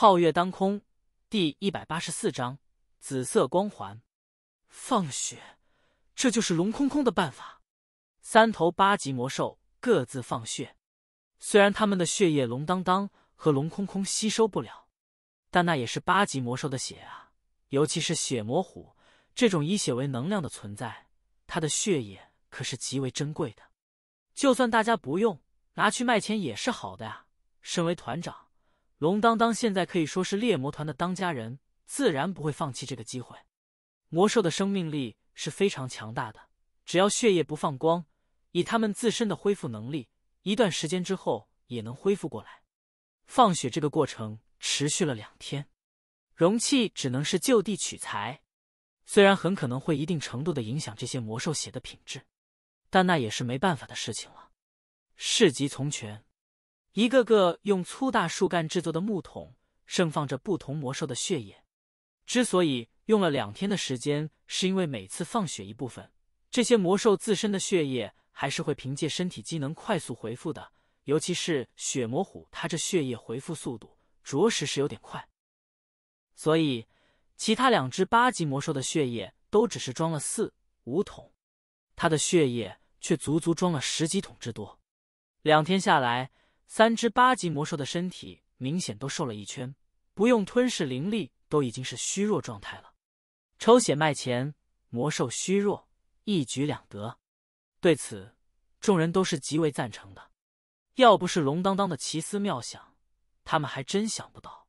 皓月当空，第一百八十四章：紫色光环。放血，这就是龙空空的办法。三头八级魔兽各自放血，虽然他们的血液龙当当和龙空空吸收不了，但那也是八级魔兽的血啊！尤其是血魔虎这种以血为能量的存在，它的血液可是极为珍贵的。就算大家不用拿去卖钱也是好的呀。身为团长。龙当当现在可以说是猎魔团的当家人，自然不会放弃这个机会。魔兽的生命力是非常强大的，只要血液不放光，以他们自身的恢复能力，一段时间之后也能恢复过来。放血这个过程持续了两天，容器只能是就地取材，虽然很可能会一定程度的影响这些魔兽血的品质，但那也是没办法的事情了，事急从权。一个个用粗大树干制作的木桶盛放着不同魔兽的血液。之所以用了两天的时间，是因为每次放血一部分，这些魔兽自身的血液还是会凭借身体机能快速回复的。尤其是血魔虎，它这血液回复速度着实是有点快。所以，其他两只八级魔兽的血液都只是装了四五桶，它的血液却足足装了十几桶之多。两天下来。三只八级魔兽的身体明显都瘦了一圈，不用吞噬灵力都已经是虚弱状态了。抽血卖钱，魔兽虚弱，一举两得。对此，众人都是极为赞成的。要不是龙当当的奇思妙想，他们还真想不到。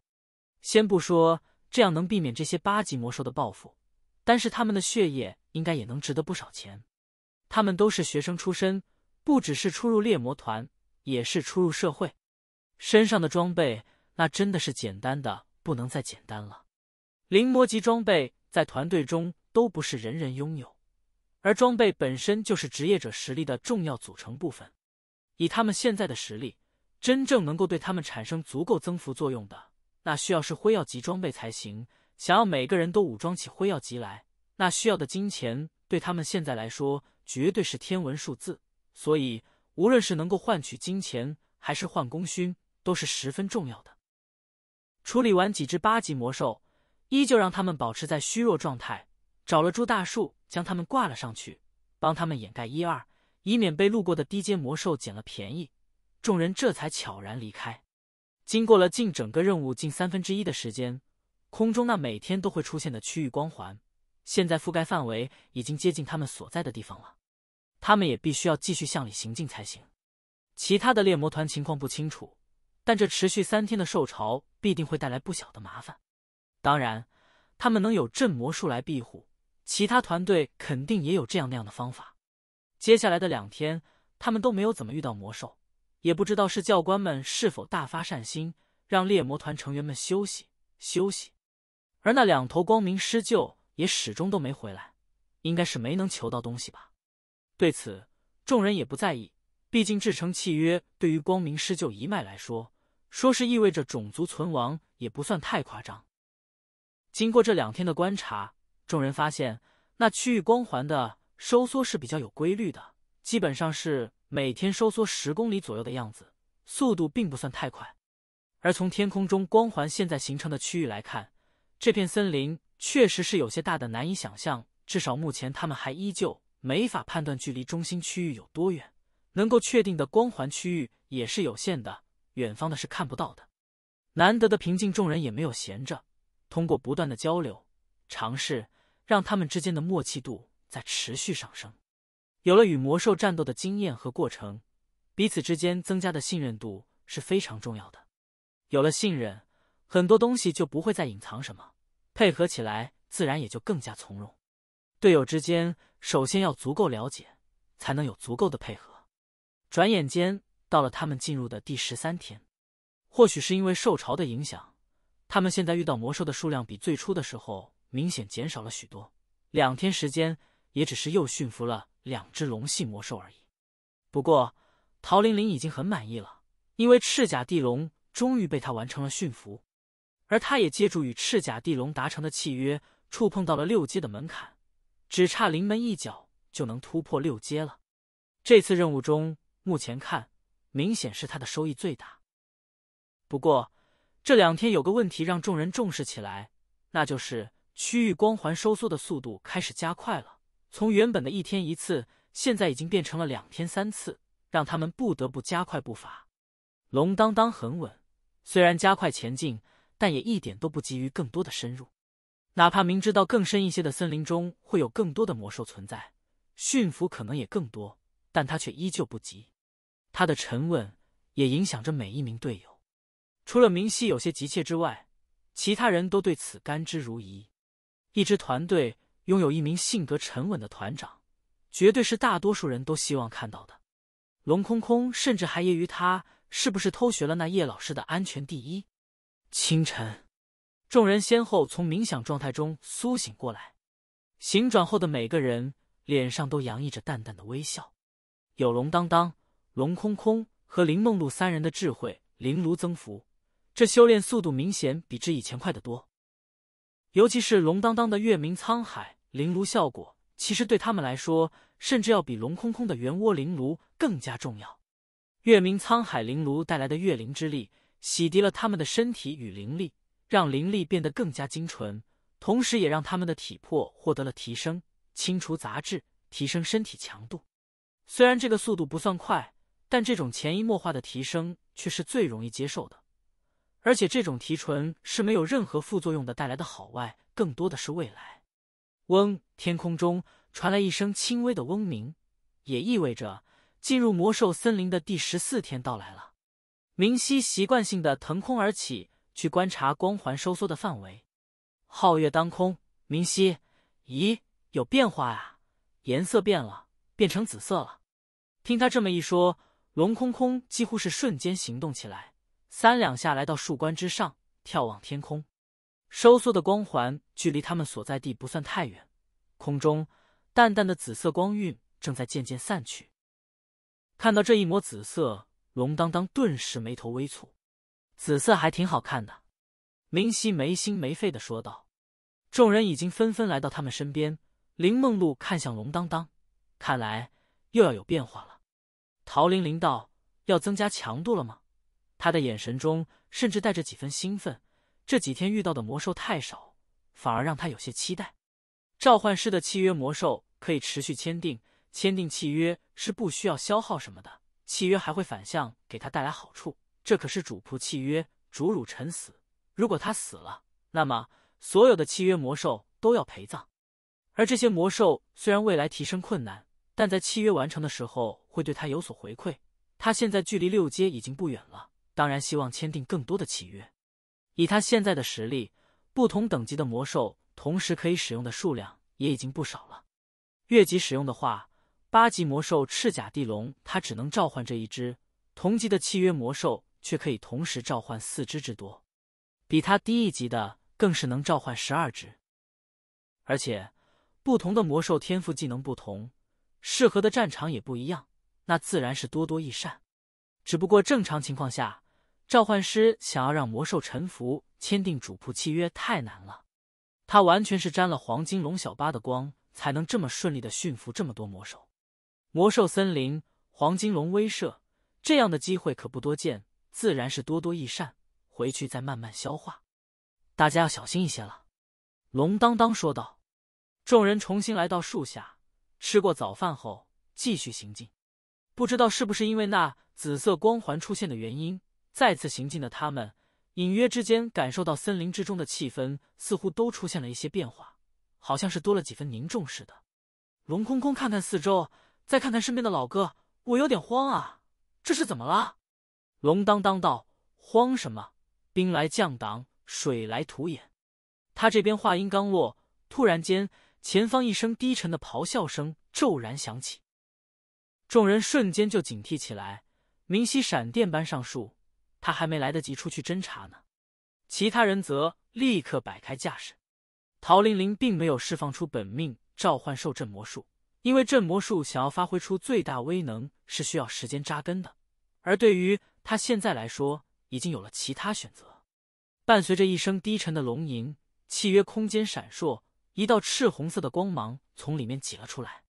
先不说这样能避免这些八级魔兽的报复，但是他们的血液应该也能值得不少钱。他们都是学生出身，不只是初入猎魔团。也是初入社会，身上的装备那真的是简单的不能再简单了。灵魔级装备在团队中都不是人人拥有，而装备本身就是职业者实力的重要组成部分。以他们现在的实力，真正能够对他们产生足够增幅作用的，那需要是辉耀级装备才行。想要每个人都武装起辉耀级来，那需要的金钱对他们现在来说绝对是天文数字，所以。无论是能够换取金钱，还是换功勋，都是十分重要的。处理完几只八级魔兽，依旧让他们保持在虚弱状态，找了株大树将他们挂了上去，帮他们掩盖一二，以免被路过的低阶魔兽捡了便宜。众人这才悄然离开。经过了近整个任务近三分之一的时间，空中那每天都会出现的区域光环，现在覆盖范围已经接近他们所在的地方了。他们也必须要继续向里行进才行。其他的猎魔团情况不清楚，但这持续三天的受潮必定会带来不小的麻烦。当然，他们能有镇魔术来庇护，其他团队肯定也有这样那样的方法。接下来的两天，他们都没有怎么遇到魔兽，也不知道是教官们是否大发善心，让猎魔团成员们休息休息。而那两头光明狮鹫也始终都没回来，应该是没能求到东西吧。对此，众人也不在意，毕竟制成契约对于光明狮鹫一脉来说，说是意味着种族存亡，也不算太夸张。经过这两天的观察，众人发现那区域光环的收缩是比较有规律的，基本上是每天收缩十公里左右的样子，速度并不算太快。而从天空中光环现在形成的区域来看，这片森林确实是有些大的难以想象，至少目前他们还依旧。没法判断距离中心区域有多远，能够确定的光环区域也是有限的，远方的是看不到的。难得的平静，众人也没有闲着，通过不断的交流、尝试，让他们之间的默契度在持续上升。有了与魔兽战斗的经验和过程，彼此之间增加的信任度是非常重要的。有了信任，很多东西就不会再隐藏什么，配合起来自然也就更加从容。队友之间首先要足够了解，才能有足够的配合。转眼间到了他们进入的第十三天，或许是因为受潮的影响，他们现在遇到魔兽的数量比最初的时候明显减少了许多。两天时间，也只是又驯服了两只龙系魔兽而已。不过陶玲玲已经很满意了，因为赤甲地龙终于被他完成了驯服，而他也借助与赤甲地龙达成的契约，触碰到了六阶的门槛。只差临门一脚就能突破六阶了，这次任务中目前看明显是他的收益最大。不过这两天有个问题让众人重视起来，那就是区域光环收缩的速度开始加快了，从原本的一天一次，现在已经变成了两天三次，让他们不得不加快步伐。龙当当很稳，虽然加快前进，但也一点都不急于更多的深入。哪怕明知道更深一些的森林中会有更多的魔兽存在，驯服可能也更多，但他却依旧不急。他的沉稳也影响着每一名队友。除了明熙有些急切之外，其他人都对此甘之如饴。一支团队拥有一名性格沉稳的团长，绝对是大多数人都希望看到的。龙空空甚至还揶揄他是不是偷学了那叶老师的安全第一。清晨。众人先后从冥想状态中苏醒过来，醒转后的每个人脸上都洋溢着淡淡的微笑。有龙当当、龙空空和林梦露三人的智慧灵炉增幅，这修炼速度明显比之以前快得多。尤其是龙当当的月明沧海灵炉效果，其实对他们来说，甚至要比龙空空的圆窝灵炉更加重要。月明沧海灵炉带来的月灵之力，洗涤了他们的身体与灵力。让灵力变得更加精纯，同时也让他们的体魄获得了提升，清除杂质，提升身体强度。虽然这个速度不算快，但这种潜移默化的提升却是最容易接受的。而且这种提纯是没有任何副作用的，带来的好外更多的是未来。嗡，天空中传来一声轻微的嗡鸣，也意味着进入魔兽森林的第十四天到来了。明熙习惯性的腾空而起。去观察光环收缩的范围。皓月当空，明熙，咦，有变化呀，颜色变了，变成紫色了。听他这么一说，龙空空几乎是瞬间行动起来，三两下来到树冠之上，眺望天空。收缩的光环距离他们所在地不算太远，空中淡淡的紫色光晕正在渐渐散去。看到这一抹紫色，龙当当顿时眉头微蹙。紫色还挺好看的，明熙没心没肺的说道。众人已经纷纷来到他们身边。林梦露看向龙当当，看来又要有变化了。陶玲玲道：“要增加强度了吗？”他的眼神中甚至带着几分兴奋。这几天遇到的魔兽太少，反而让他有些期待。召唤师的契约魔兽可以持续签订，签订契约是不需要消耗什么的，契约还会反向给他带来好处。这可是主仆契约，主辱臣死。如果他死了，那么所有的契约魔兽都要陪葬。而这些魔兽虽然未来提升困难，但在契约完成的时候会对他有所回馈。他现在距离六阶已经不远了，当然希望签订更多的契约。以他现在的实力，不同等级的魔兽同时可以使用的数量也已经不少了。越级使用的话，八级魔兽赤甲地龙，他只能召唤这一只同级的契约魔兽。却可以同时召唤四只之多，比他低一级的更是能召唤十二只，而且不同的魔兽天赋技能不同，适合的战场也不一样，那自然是多多益善。只不过正常情况下，召唤师想要让魔兽臣服、签订主仆契约太难了，他完全是沾了黄金龙小八的光，才能这么顺利的驯服这么多魔兽。魔兽森林、黄金龙威慑这样的机会可不多见。自然是多多益善，回去再慢慢消化。大家要小心一些了。”龙当当说道。众人重新来到树下，吃过早饭后继续行进。不知道是不是因为那紫色光环出现的原因，再次行进的他们，隐约之间感受到森林之中的气氛似乎都出现了一些变化，好像是多了几分凝重似的。龙空空看看四周，再看看身边的老哥，我有点慌啊，这是怎么了？龙当当道，慌什么？兵来将挡，水来土掩。他这边话音刚落，突然间前方一声低沉的咆哮声骤然响起，众人瞬间就警惕起来。明熙闪电般上树，他还没来得及出去侦查呢。其他人则立刻摆开架势。陶玲玲并没有释放出本命召唤兽镇魔术，因为镇魔术想要发挥出最大威能是需要时间扎根的，而对于。他现在来说，已经有了其他选择。伴随着一声低沉的龙吟，契约空间闪烁，一道赤红色的光芒从里面挤了出来。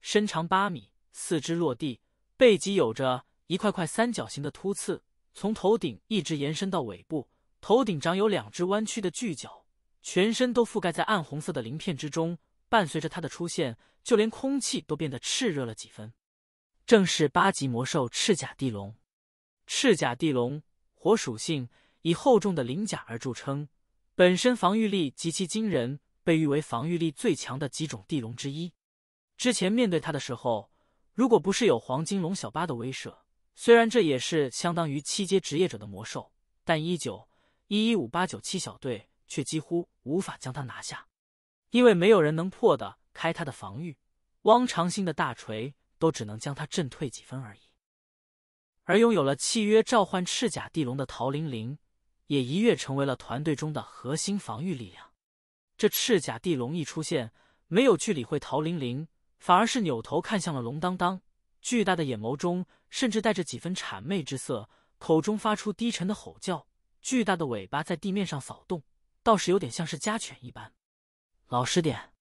身长八米，四肢落地，背脊有着一块块三角形的突刺，从头顶一直延伸到尾部。头顶长有两只弯曲的巨角，全身都覆盖在暗红色的鳞片之中。伴随着它的出现，就连空气都变得炽热了几分。正是八级魔兽赤甲地龙。赤甲地龙，火属性，以厚重的鳞甲而著称，本身防御力极其惊人，被誉为防御力最强的几种地龙之一。之前面对它的时候，如果不是有黄金龙小八的威慑，虽然这也是相当于七阶职业者的魔兽，但依旧一一五八九七小队却几乎无法将它拿下，因为没有人能破得开它的防御，汪长兴的大锤都只能将它震退几分而已。而拥有了契约召唤赤甲地龙的陶玲玲，也一跃成为了团队中的核心防御力量。这赤甲地龙一出现，没有去理会陶玲玲，反而是扭头看向了龙当当，巨大的眼眸中甚至带着几分谄媚之色，口中发出低沉的吼叫，巨大的尾巴在地面上扫动，倒是有点像是家犬一般。老实点，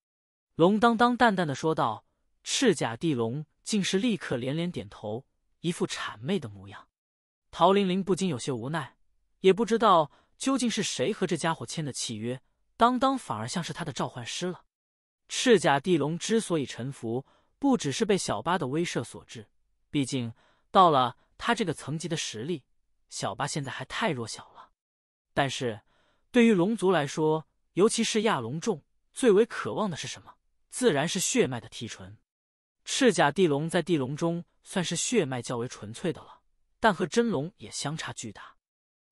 龙当当淡淡的说道。赤甲地龙竟是立刻连连点头。一副谄媚的模样，陶玲玲不禁有些无奈，也不知道究竟是谁和这家伙签的契约。当当反而像是他的召唤师了。赤甲地龙之所以臣服，不只是被小八的威慑所致，毕竟到了他这个层级的实力，小八现在还太弱小了。但是，对于龙族来说，尤其是亚龙种，最为渴望的是什么？自然是血脉的提纯。赤甲地龙在地龙中算是血脉较为纯粹的了，但和真龙也相差巨大。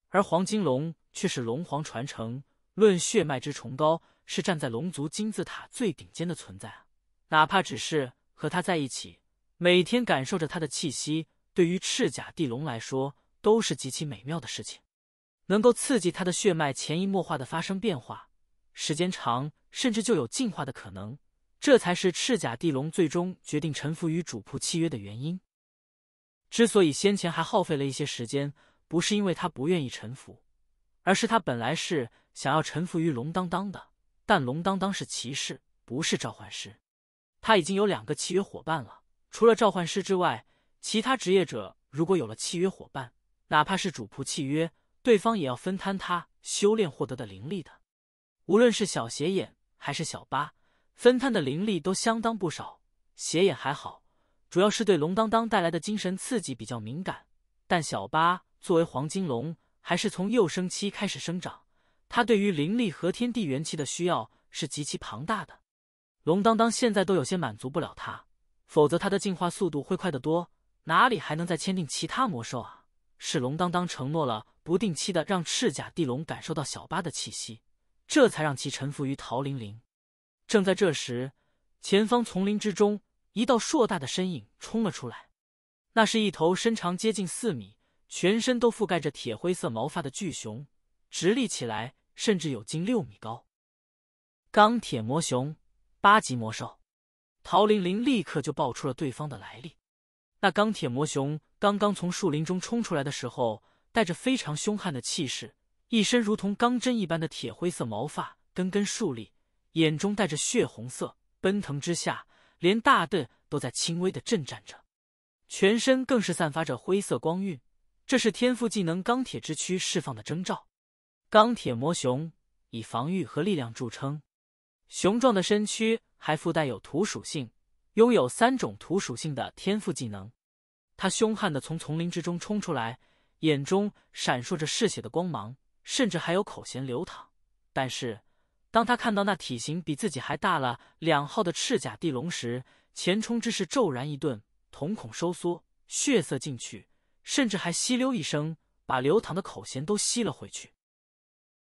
而黄金龙却是龙皇传承，论血脉之崇高，是站在龙族金字塔最顶尖的存在。哪怕只是和他在一起，每天感受着他的气息，对于赤甲地龙来说都是极其美妙的事情，能够刺激他的血脉潜移默化的发生变化，时间长甚至就有进化的可能。这才是赤甲地龙最终决定臣服于主仆契约的原因。之所以先前还耗费了一些时间，不是因为他不愿意臣服，而是他本来是想要臣服于龙当当的，但龙当当是骑士，不是召唤师。他已经有两个契约伙伴了，除了召唤师之外，其他职业者如果有了契约伙伴，哪怕是主仆契约，对方也要分摊他修炼获得的灵力的。无论是小邪眼还是小八。分摊的灵力都相当不少，血也还好，主要是对龙当当带来的精神刺激比较敏感。但小八作为黄金龙，还是从幼生期开始生长，它对于灵力和天地元气的需要是极其庞大的。龙当当现在都有些满足不了它，否则它的进化速度会快得多，哪里还能再签订其他魔兽啊？是龙当当承诺了不定期的让赤甲地龙感受到小八的气息，这才让其臣服于陶玲玲。正在这时，前方丛林之中，一道硕大的身影冲了出来。那是一头身长接近四米、全身都覆盖着铁灰色毛发的巨熊，直立起来甚至有近六米高。钢铁魔熊，八级魔兽。陶玲玲立刻就爆出了对方的来历。那钢铁魔熊刚刚从树林中冲出来的时候，带着非常凶悍的气势，一身如同钢针一般的铁灰色毛发根根竖立。眼中带着血红色，奔腾之下，连大盾都在轻微的震颤着，全身更是散发着灰色光晕。这是天赋技能“钢铁之躯”释放的征兆。钢铁魔熊以防御和力量著称，雄壮的身躯还附带有土属性，拥有三种土属性的天赋技能。他凶悍的从丛林之中冲出来，眼中闪烁着嗜血的光芒，甚至还有口涎流淌，但是。当他看到那体型比自己还大了两号的赤甲地龙时，前冲之势骤然一顿，瞳孔收缩，血色尽去，甚至还吸溜一声，把流淌的口涎都吸了回去。